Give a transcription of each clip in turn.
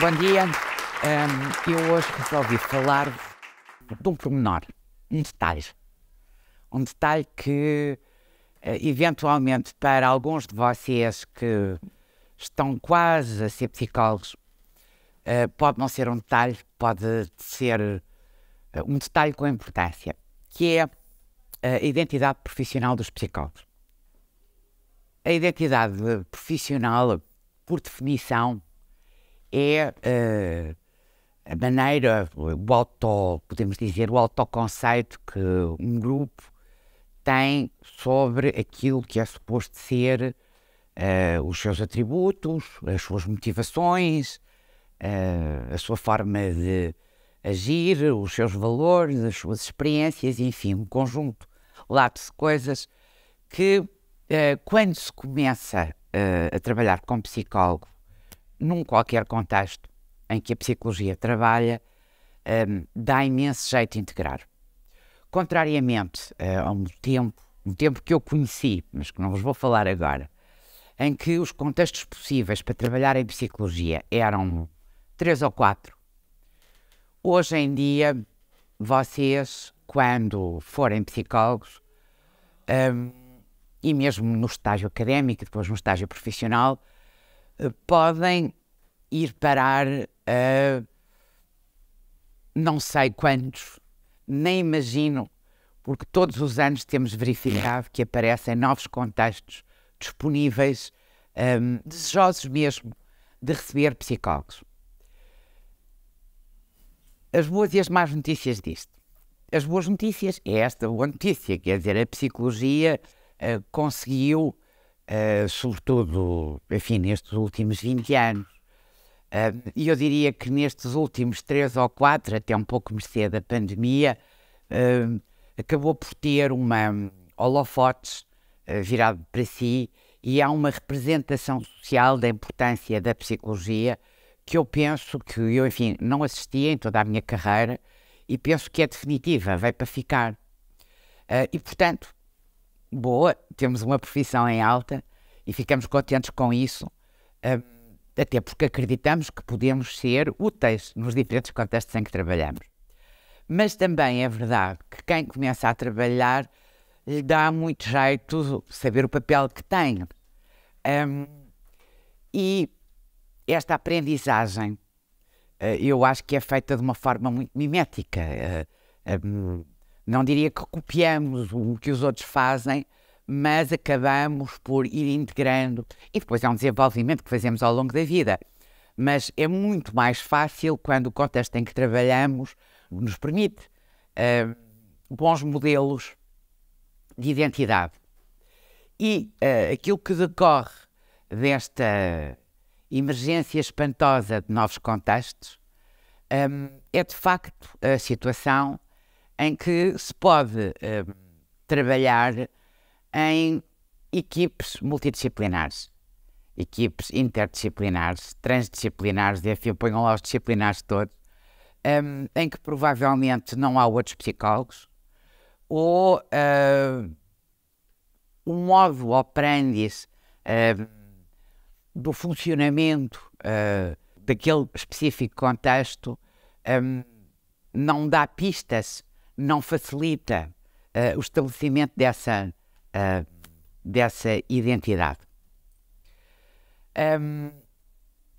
Bom dia. Um, eu hoje resolvi falar de um pormenor, um detalhe. Um detalhe que, eh, eventualmente, para alguns de vocês que estão quase a ser psicólogos, uh, pode não ser um detalhe, pode ser eh, um detalhe com importância, que é a identidade profissional dos psicólogos. A identidade profissional, por definição, é uh, a maneira, o auto, podemos dizer, o autoconceito que um grupo tem sobre aquilo que é suposto ser uh, os seus atributos, as suas motivações, uh, a sua forma de agir, os seus valores, as suas experiências, enfim, um conjunto lápis de coisas que, uh, quando se começa a trabalhar com psicólogo num qualquer contexto em que a psicologia trabalha, um, dá imenso jeito de integrar. Contrariamente uh, a um tempo, um tempo que eu conheci, mas que não vos vou falar agora, em que os contextos possíveis para trabalhar em psicologia eram três ou quatro. Hoje em dia, vocês, quando forem psicólogos, um, e mesmo no estágio académico, depois no estágio profissional, eh, podem ir parar a não sei quantos, nem imagino, porque todos os anos temos verificado que aparecem novos contextos disponíveis, um, ehm, desejosos mesmo de receber psicólogos. As boas e as más notícias disto. As boas notícias é esta boa notícia, quer dizer, a psicologia uh, conseguiu uh, sobretudo, enfim, nestes últimos 20 anos. Eh, e uh, eu diria que nestes últimos 3 ou 4, até um pouco mercê da pandemia, uh, acabou por ter uma hum, holofotes virado para si e há uma representação social da importância da psicologia que eu penso que eu, enfim, não assisti em toda a minha carreira e penso que é definitiva, vai para ficar. Uh, e, portanto, boa, temos uma profissão em alta e ficamos contentes com isso, hum, até porque acreditamos que podemos ser úteis nos diferentes contextos em que trabalhamos. Mas também é verdade que quem começa a trabalhar lhe dá muito jeito saber o papel que tem. Um, e esta aprendizagem eh, eu acho que é feita de uma forma muito mimética. Eh, um, não diria que copiamos o que os outros fazem, mas acabamos por ir integrando e depois é um desenvolvimento que fazemos ao longo da vida. Mas é muito mais fácil quando o contexto em que trabalhamos nos permite uh, bons modelos de identidade. E uh, aquilo que decorre desta emergência espantosa de novos contextos um, eh, é de facto a situação em que se pode uh, trabalhar em equipes multidisciplinares, equipes interdisciplinares, transdisciplinares, enfim, ponham lá os disciplinares todos, um, em que provavelmente não há outros psicólogos, ou uh, hum, o modo operandi uh, hum, do funcionamento uh, daquele específico contexto um, não dá pistas não facilita uh, o estabelecimento dessa, uh, dessa identidade. Um,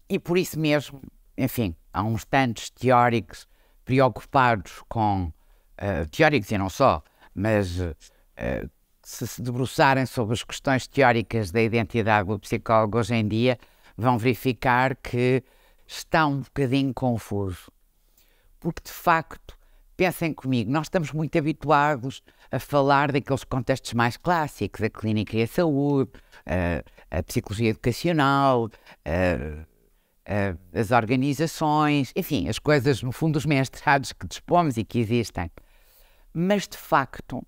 e por isso mesmo, enfim, há uns tantos teóricos preocupados com, uh, teóricos e não só, mas se se debruçarem sobre as questões teóricas da identidade do psicólogo hoje em dia, vão verificar que está um bocadinho confuso. Porque, de facto, Pensem comigo, nós estamos muito habituados a falar daqueles contextos mais clássicos, a clínica e a saúde, a, a psicologia educacional, a, a, as organizações, enfim, as coisas, no fundo, os mestrados que dispomos e que existem. Mas, de facto,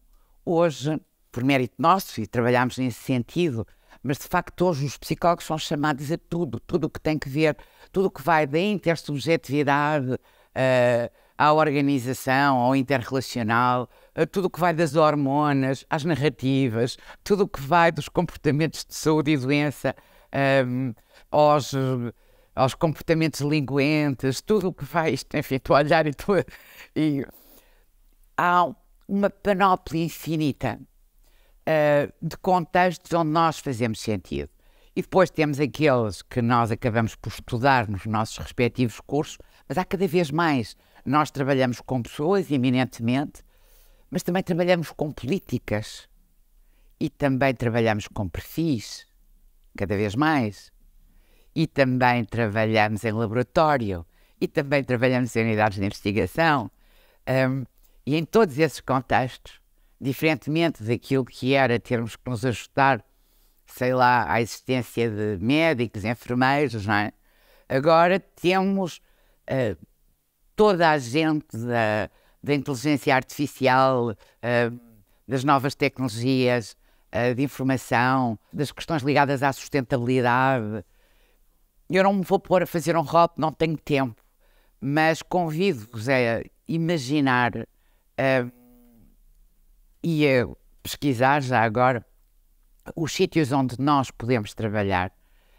hoje, por mérito nosso, e trabalhamos nesse sentido, mas de facto hoje os psicólogos são chamados a tudo, tudo o que tem que ver, tudo o que vai da intersubjetividade, uh, à organização, ao interrelacional, a tudo o que vai das hormonas, às narrativas, tudo o que vai dos comportamentos de saúde e doença, um, aos, aos comportamentos linguentes, tudo o que vai, isto, enfim, estou a olhar e estou a, e há uma panóplia infinita uh, de contextos onde nós fazemos sentido. E depois temos aqueles que nós acabamos por estudar nos nossos respectivos cursos, mas há cada vez mais nós trabalhamos com pessoas, eminentemente, mas também trabalhamos com políticas e também trabalhamos com perfis, cada vez mais. E também trabalhamos em laboratório e também trabalhamos em unidades de investigação. Um, e em todos esses contextos, diferentemente daquilo que era termos que nos ajustar, sei lá, à existência de médicos, enfermeiros, não é? Agora temos uh, toda a gente da, da inteligência artificial, uh, das novas tecnologias, uh, de informação, das questões ligadas à sustentabilidade. Eu não me vou pôr a fazer um rop, não tenho tempo, mas convido-vos a imaginar uh, e a pesquisar já agora os sítios onde nós podemos trabalhar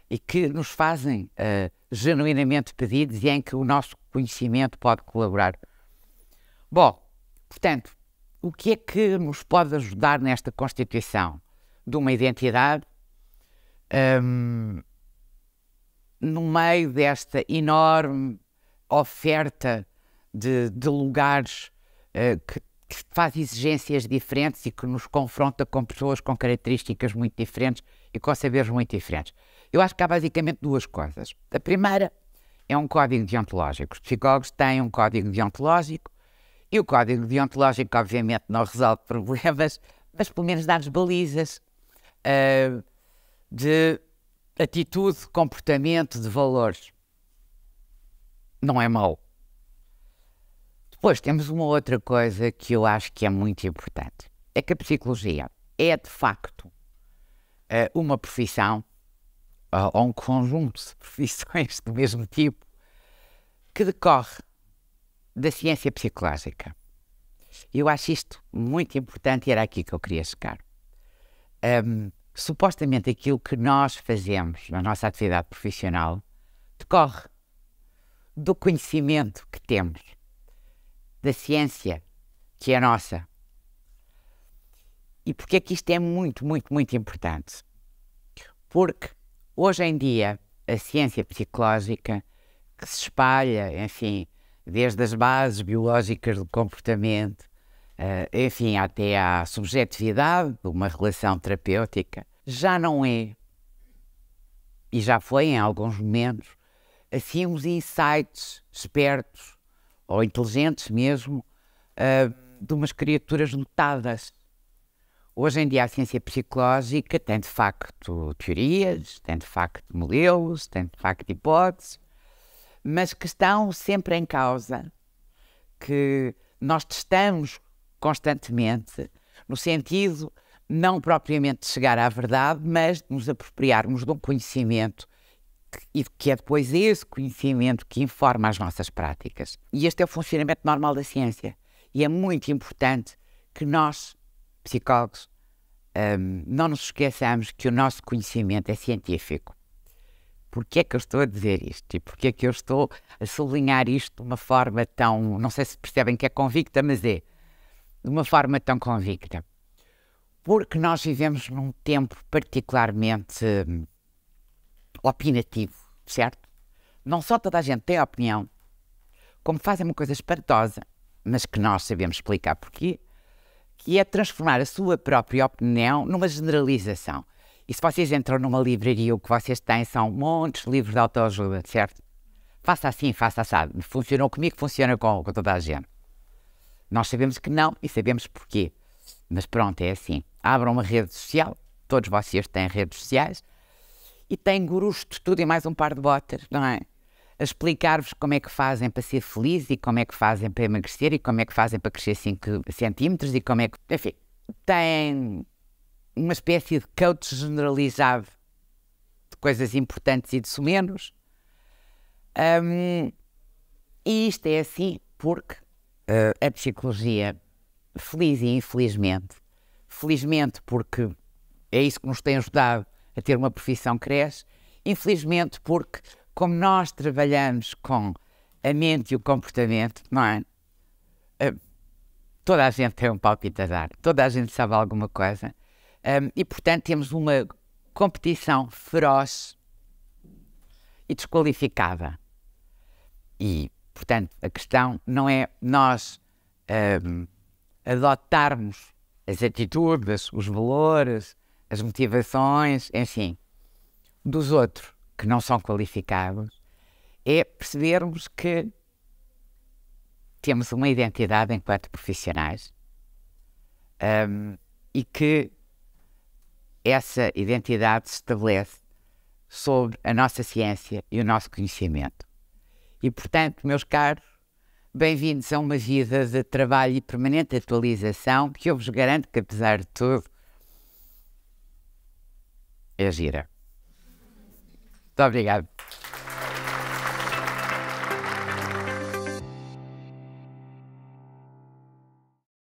e que nos fazem uh, genuinamente pedidos e em que o nosso conhecimento pode colaborar. Bom, portanto, o que é que nos pode ajudar nesta constituição de uma identidade um, no meio desta enorme oferta de, de lugares uh, que, que faz exigências diferentes e que nos confronta com pessoas com características muito diferentes e com saberes muito diferentes? Eu acho que há basicamente duas coisas. A primeira é um código deontológico. Os psicólogos têm um código deontológico e o código deontológico, obviamente, não resolve problemas, mas pelo menos dá-nos balizas uh, de atitude, comportamento, de valores. Não é mau. Depois temos uma outra coisa que eu acho que é muito importante. É que a psicologia é, de facto, eh, uma profissão há um conjunto de profissões do mesmo tipo que decorre da ciência psicológica. Eu acho isto muito importante e era aqui que eu queria chegar. Um, supostamente aquilo que nós fazemos na nossa atividade profissional decorre do conhecimento que temos, da ciência que é nossa. E porquê é que isto é muito, muito, muito importante? Porque Hoje em dia, a ciência psicológica, que se espalha, enfim, desde as bases biológicas do comportamento, uh, enfim, até à subjetividade de uma relação terapêutica, já não é, e já foi em alguns momentos, assim uns insights espertos ou inteligentes mesmo, uh, de umas criaturas lutadas. Hoje em dia a ciência psicológica tem de facto teorias, tem de facto modelos, tem de facto hipóteses, mas que estão sempre em causa, que nós testamos constantemente, no sentido não propriamente de chegar à verdade, mas de nos apropriarmos de um conhecimento e que é depois esse conhecimento que informa as nossas práticas. E este é o funcionamento normal da ciência. E é muito importante que nós, psicólogos, um, não nos esqueçamos que o nosso conhecimento é científico. Porquê é que eu estou a dizer isto? E porquê é que eu estou a sublinhar isto de uma forma tão. Não sei se percebem que é convicta, mas é. De uma forma tão convicta. Porque nós vivemos num tempo particularmente hum, opinativo, certo? Não só toda a gente tem opinião, como fazem uma coisa espantosa, mas que nós sabemos explicar porquê que é transformar a sua própria opinião numa generalização. E se vocês entram numa livraria, o que vocês têm são montes de livros de autoajuda, certo? Faça assim, faça assado. Funcionou comigo, funciona com, com toda a gente. Nós sabemos que não e sabemos porquê. Mas pronto, é assim. Abram uma rede social, todos vocês têm redes sociais, e têm gurus de tudo e mais um par de botas, não é? a explicar-vos como é que fazem para ser feliz e como é que fazem para emagrecer e como é que fazem para crescer 5 centímetros e como é que. Enfim, têm uma espécie de coach generalizado de coisas importantes e de sumenos. Um, e isto é assim porque uh, a psicologia, feliz e infelizmente, felizmente porque é isso que nos tem ajudado a ter uma profissão cresce, infelizmente porque como nós trabalhamos com a mente e o comportamento, não é? Eh, toda a gente tem um dar, toda a gente sabe alguma coisa. Um, ehm, e, portanto, temos uma competição feroz e desqualificada. E, portanto, a questão não é nós um, ehm, adotarmos as atitudes, os valores, as motivações, enfim, dos outros que não são qualificados, é percebermos que temos uma identidade enquanto profissionais um, e que essa identidade se estabelece sobre a nossa ciência e o nosso conhecimento. E, portanto, meus caros, bem-vindos a uma vida de trabalho e permanente atualização que eu vos garanto que, apesar de tudo, é gira. Muito obrigado.